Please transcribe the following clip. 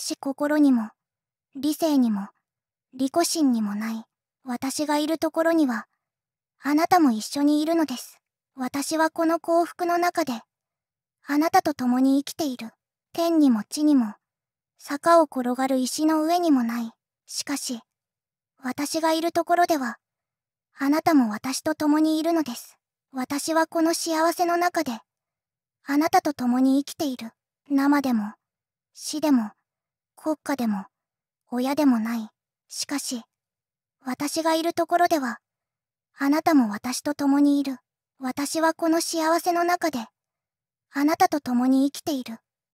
し心にも理性にも利己心にもない私がいるところにはあなたも一緒にいるのです私はこの幸福の中であなたと共に生きている天にも地にも坂を転がる石の上にもないしかし私がいるところではあなたも私と共にいるのです私はこの幸せの中であなたと共に生きている生でも死でも国家でも、親でもない。しかし、私がいるところでは、あなたも私と共にいる。私はこの幸せの中で、あなたと共に生きている。